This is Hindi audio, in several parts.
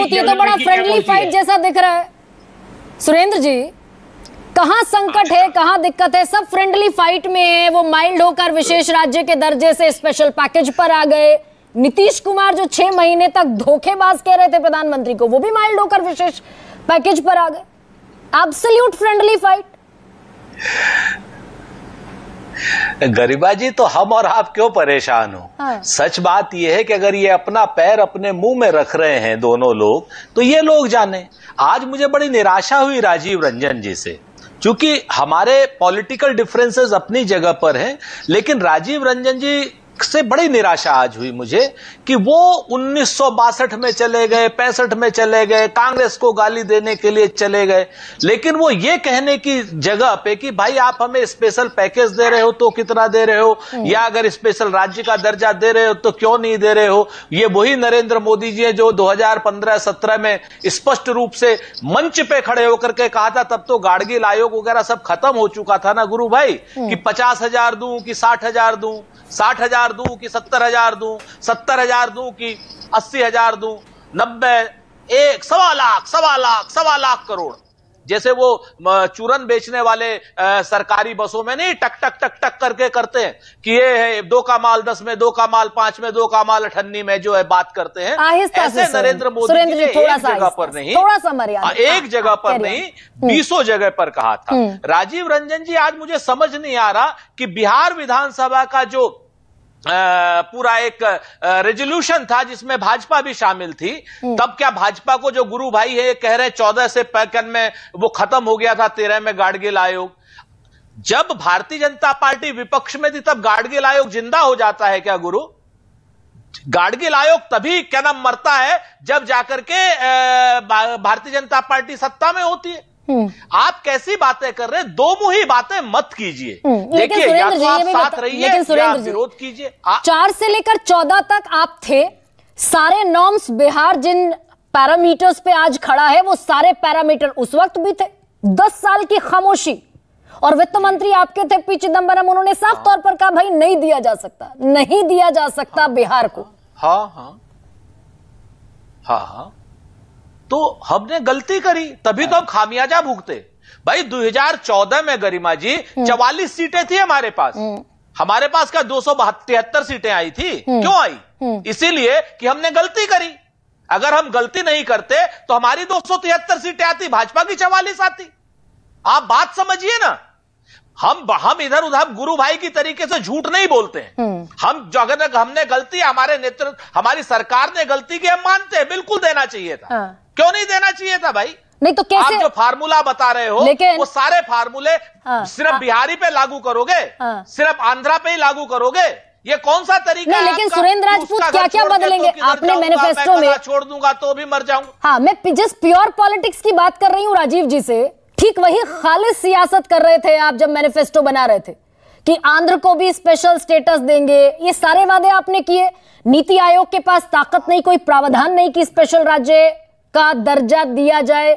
होती है तो बड़ा फ्रेंडली फाइट जैसा दिख रहा है सुरेंद्र जी कहा संकट है अच्छा। कहा दिक्कत है सब फ्रेंडली फाइट में है वो माइल्ड होकर विशेष राज्य के दर्जे से स्पेशल पैकेज पर आ गए नीतीश कुमार जो छह महीने तक धोखेबाज कह रहे थे प्रधानमंत्री को वो भी माइल्ड होकर विशेष पैकेज पर आ गए एब्सोल्यूट फ्रेंडली फाइट गरीबा जी तो हम और आप क्यों परेशान हो हाँ। सच बात यह है कि अगर ये अपना पैर अपने मुंह में रख रहे हैं दोनों लोग तो ये लोग जाने आज मुझे बड़ी निराशा हुई राजीव रंजन जी से क्योंकि हमारे पॉलिटिकल डिफरेंसेस अपनी जगह पर हैं लेकिन राजीव रंजन जी से बड़ी निराशा आज हुई मुझे कि वो उन्नीस में चले गए पैंसठ में चले गए कांग्रेस को गाली देने के लिए चले गए लेकिन वो ये कहने की जगह पे कि भाई आप हमें स्पेशल पैकेज दे रहे हो तो कितना दे रहे हो हम्म। या अगर स्पेशल राज्य का दर्जा दे रहे हो तो क्यों नहीं दे रहे हो ये वही नरेंद्र मोदी जी है जो दो हजार में स्पष्ट रूप से मंच पे खड़े होकर के कहा था तब तो गाड़गिल आयोग वगैरह सब खत्म हो चुका था ना गुरु भाई हम्म। कि पचास हजार दू कि साठ हजार दू साठ हजार हजार दू कि सत्तर हजार दू सत्तर हजार दू कि अस्सी हजार दू नब्बे एक सवा लाख सवा लाख सवा लाख करोड़ जैसे वो चूरन बेचने वाले सरकारी बसों में नहीं टक टक टक टक करके करते हैं कि ये है दो का माल दस में दो का माल पांच में दो का माल अठन्नी में जो है बात करते हैं ऐसे नरेंद्र मोदी ने एक जगह पर नहीं थोड़ा सा मर्यादा एक जगह पर नहीं हम्म। बीसों जगह पर कहा था हम्म। राजीव रंजन जी आज मुझे समझ नहीं आ रहा कि बिहार विधानसभा का जो पूरा एक रेजोल्यूशन था जिसमें भाजपा भी शामिल थी हम्म। तब क्या भाजपा को जो गुरु भाई है कह रहे चौदह से पैकन में वो खत्म हो गया था तेरह में गाडगिल आयोग जब भारतीय जनता पार्टी विपक्ष में थी तब गाडगिल आयोग जिंदा हो जाता है क्या गुरु गाडगिल आयोग तभी क्या नाम मरता है जब जाकर के भारतीय जनता पार्टी सत्ता में होती है हम्म। आप कैसी बातें कर रहे हैं दो मुही बातें मत कीजिए हम्म। देखिए या तो आप साथ रहिए या विरोध कीजिए चार से लेकर चौदह तक आप थे सारे नॉर्म्स बिहार जिन पैरामीटर्स पे आज खड़ा है वो सारे पैरामीटर उस वक्त भी थे दस साल की खामोशी और वित्त मंत्री आपके थे पी चिदम्बरम उन्होंने साफ हाँ। तौर पर कहा भाई नहीं दिया जा सकता नहीं दिया जा सकता हाँ। बिहार को हाँ हाँ हाँ हाँ तो हमने गलती करी तभी तो हम खामियाजा भुगते भाई 2014 में गरिमा जी हम्म। चवालीस सीटें थी हमारे पास हम्म। हमारे पास का दो सौ सीटें आई थी हम्म। क्यों आई इसीलिए कि हमने गलती करी अगर हम गलती नहीं करते तो हमारी दो सीटें आती भाजपा की चवालीस आती आप बात समझिए ना हम हम इधर उधर गुरु भाई की तरीके से झूठ नहीं बोलते हैं हम जो अगर हमने गलती हमारे नेतृत्व हमारी सरकार ने गलती की हम मानते हैं बिल्कुल देना चाहिए था हाँ। क्यों नहीं देना चाहिए था भाई नहीं तो कैसे आप जो फार्मूला बता रहे हो लेकिन वो सारे फार्मूले हाँ, सिर्फ हाँ, बिहारी पे लागू करोगे हाँ, सिर्फ आंध्रा पे ही लागू करोगे ये कौन सा तरीका नहीं, लेकिन सुरेंद्र राजपूत क्या क्या बदलेंगे तो आपने मैनिफेस्टो में छोड़ दूंगा तो भी मर जाऊंगा हाँ मैं जिस प्योर पॉलिटिक्स की बात कर रही हूँ राजीव जी से ठीक वही खालिश सियासत कर रहे थे आप जब मैनिफेस्टो बना रहे थे कि आंध्र को भी स्पेशल स्टेटस देंगे ये सारे वादे आपने किए नीति आयोग के पास ताकत नहीं कोई प्रावधान नहीं कि स्पेशल राज्य का दर्जा दिया जाए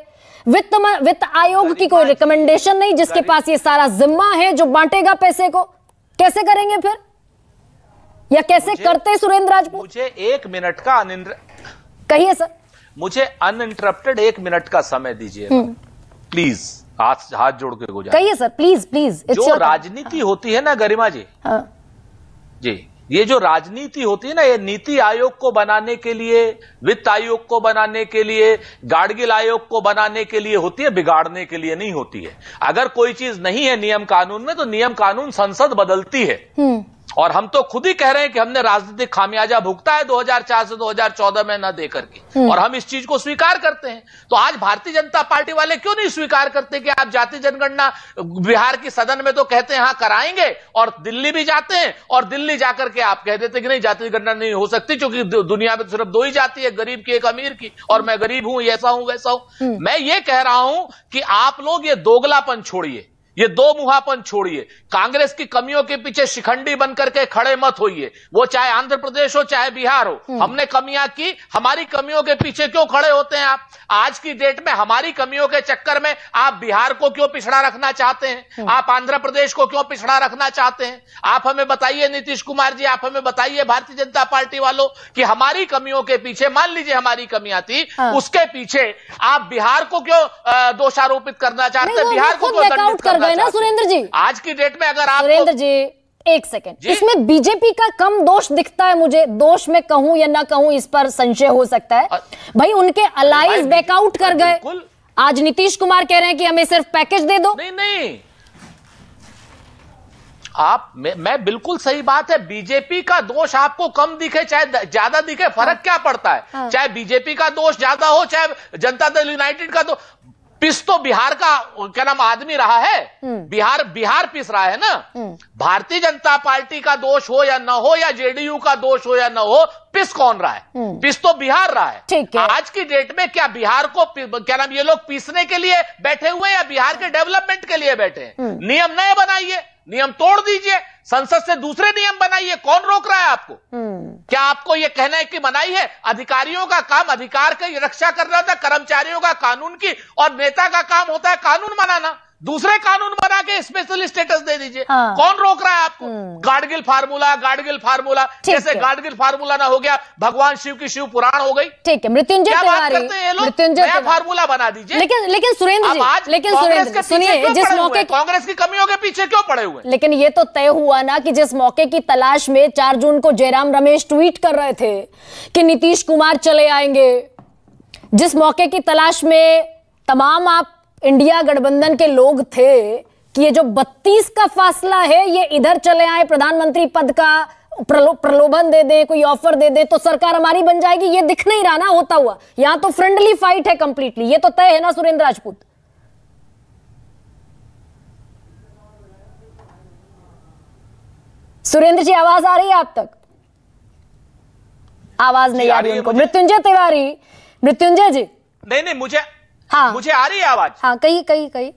वित्त वित्त आयोग की कोई रिकमेंडेशन नहीं जिसके पास ये सारा जिम्मा है जो बांटेगा पैसे को कैसे करेंगे फिर या कैसे करते सुरेंद्र राजपूत मुझे एक मिनट का अनिंद्र कहिए सर मुझे अनइंटरप्टेड एक मिनट का समय दीजिए प्लीज हम्म। हाथ हाथ जोड़ के गुजार कहिए सर प्लीज प्लीज जो राजनीति होती है ना गरिमा जी हाँ। जी ये जो राजनीति होती है ना ये नीति आयोग को बनाने के लिए वित्त आयोग को बनाने के लिए गाड़गिल आयोग को बनाने के लिए होती है बिगाड़ने के लिए नहीं होती है अगर कोई चीज नहीं है नियम कानून में तो नियम कानून संसद बदलती है हम्म। और हम तो खुद ही कह रहे हैं कि हमने राजनीतिक खामियाजा भुगता है 2004 से 2014 में न देकर के हम्म। और हम इस चीज को स्वीकार करते हैं तो आज भारतीय जनता पार्टी वाले क्यों नहीं स्वीकार करते कि आप जाति जनगणना बिहार की सदन में तो कहते हैं हाँ कराएंगे और दिल्ली भी जाते हैं और दिल्ली जाकर के आप कह देते कि नहीं जाति जनगणना नहीं हो सकती क्योंकि दुनिया में सिर्फ दो ही जाति है गरीब की एक अमीर की और हम्म। मैं गरीब हूं ऐसा हूं वैसा हूं हम्म। मैं ये कह रहा हूं कि आप लोग ये दोगलापन छोड़िए ये दो मुहापन छोड़िए कांग्रेस की कमियों के पीछे शिखंडी बनकर के खड़े मत होइए वो चाहे आंध्र प्रदेश हो चाहे बिहार हो हम्म। हमने कमियां की हमारी कमियों के पीछे क्यों खड़े होते हैं आप आज की डेट में हमारी कमियों के चक्कर में आप बिहार को क्यों पिछड़ा रखना चाहते हैं हम्म। आप आंध्र प्रदेश को क्यों पिछड़ा रखना चाहते हैं आप हमें बताइए नीतीश कुमार जी आप हमें बताइए भारतीय जनता पार्टी वालों की हमारी कमियों के पीछे मान लीजिए हमारी कमियां थी हाँ। उसके पीछे आप बिहार को क्यों दोषारोपित करना चाहते हैं बिहार को क्यों दंडित करना गए ना सुरेंद्र जी आज की डेट में अगर आप सुरेंद्र जी एक सेकेंड इसमें बीजेपी का कम दोष दिखता है मुझे दोष में कहूं या ना कहूं इस पर संशय हो सकता है भाई उनके अलाइज बैकआउट कर गए आज नीतीश कुमार कह रहे हैं कि हमें सिर्फ पैकेज दे दो नहीं नहीं आप मैं, बिल्कुल सही बात है बीजेपी का दोष आपको कम दिखे चाहे ज्यादा दिखे फर्क हाँ। क्या पड़ता है हाँ। चाहे बीजेपी का दोष ज्यादा हो चाहे जनता दल यूनाइटेड का दोष पिस तो बिहार का क्या नाम आदमी रहा है हम्म। बिहार बिहार पिस रहा है ना हम्म। भारतीय जनता पार्टी का दोष हो या ना हो या जेडीयू का दोष हो या ना हो पिस कौन रहा है हम्म। पिस तो बिहार रहा है है आज की डेट में क्या बिहार को क्या नाम ये लोग पीसने के लिए बैठे हुए या बिहार के डेवलपमेंट के लिए बैठे हैं नियम नए बनाइए नियम तोड़ दीजिए संसद से दूसरे नियम बनाइए कौन रोक रहा है आपको हम्म। क्या आपको यह कहना है कि मनाई है अधिकारियों का काम अधिकार की रक्षा करना होता है कर्मचारियों का कानून की और नेता का काम होता है कानून बनाना दूसरे कानून बना के स्पेशल स्टेटस दे दीजिए हाँ। कौन रोक रहा है आपको हम्म। गाडगिल फार्मूला गाडगिल फार्मूला जैसे गाडगिल फार्मूला ना हो गया भगवान शिव की शिव पुराण हो गई ठीक है मृत्युंजय तिवारी मृत्युंजय फार्मूला बना दीजिए लेकिन लेकिन सुरेंद्र जी लेकिन सुनिए जिस मौके कांग्रेस की कमियों के पीछे क्यों पड़े हुए लेकिन ये तो तय हुआ ना कि जिस मौके की तलाश में चार जून को जयराम रमेश ट्वीट कर रहे थे कि नीतीश कुमार चले आएंगे जिस मौके की तलाश में तमाम आप इंडिया गठबंधन के लोग थे कि ये जो 32 का फासला है ये इधर चले आए प्रधानमंत्री पद का प्रलो, प्रलोभन दे दे कोई ऑफर दे दे तो सरकार हमारी बन जाएगी ये दिख नहीं रहा ना होता हुआ यहां तो फ्रेंडली फाइट है कंप्लीटली ये तो तय है ना सुरेंद्र राजपूत सुरेंद्र जी आवाज आ रही है आप तक आवाज नहीं आ रही मृत्युंजय तिवारी मृत्युंजय जी नहीं नहीं मुझे हाँ मुझे आ रही है आवाज हाँ कही कही कही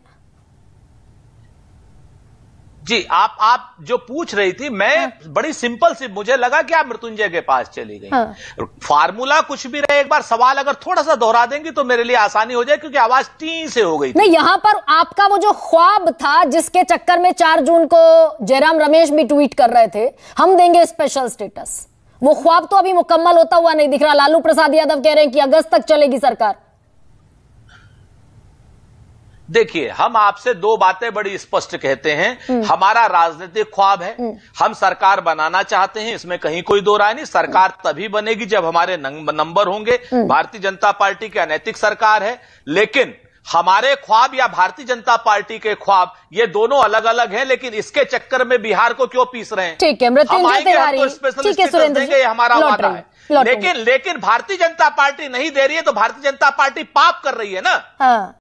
जी आप आप जो पूछ रही थी मैं हाँ। बड़ी सिंपल सी मुझे लगा कि आप मृत्युंजय के पास चली गई हाँ। फार्मूला कुछ भी रहे एक बार सवाल अगर थोड़ा सा दोहरा देंगी तो मेरे लिए आसानी हो जाए क्योंकि आवाज टी से हो गई नहीं यहाँ पर आपका वो जो ख्वाब था जिसके चक्कर में चार जून को जयराम रमेश भी ट्वीट कर रहे थे हम देंगे स्पेशल स्टेटस वो ख्वाब तो अभी मुकम्मल होता हुआ नहीं दिख रहा लालू प्रसाद यादव कह रहे हैं कि अगस्त तक चलेगी सरकार देखिए हम आपसे दो बातें बड़ी स्पष्ट कहते हैं हम्म। हमारा राजनीतिक ख्वाब है हम्म। हम सरकार बनाना चाहते हैं इसमें कहीं कोई दो राय नहीं सरकार हम्म। तभी बनेगी जब हमारे नंबर होंगे भारतीय जनता पार्टी की अनैतिक सरकार है लेकिन हमारे ख्वाब या भारतीय जनता पार्टी के ख्वाब ये दोनों अलग अलग हैं लेकिन इसके चक्कर में बिहार को क्यों पीस रहे हैं ठीक है तो हमारा वादा है लेकिन लेकिन भारतीय जनता पार्टी नहीं दे रही है तो भारतीय जनता पार्टी पाप कर रही है ना हाँ।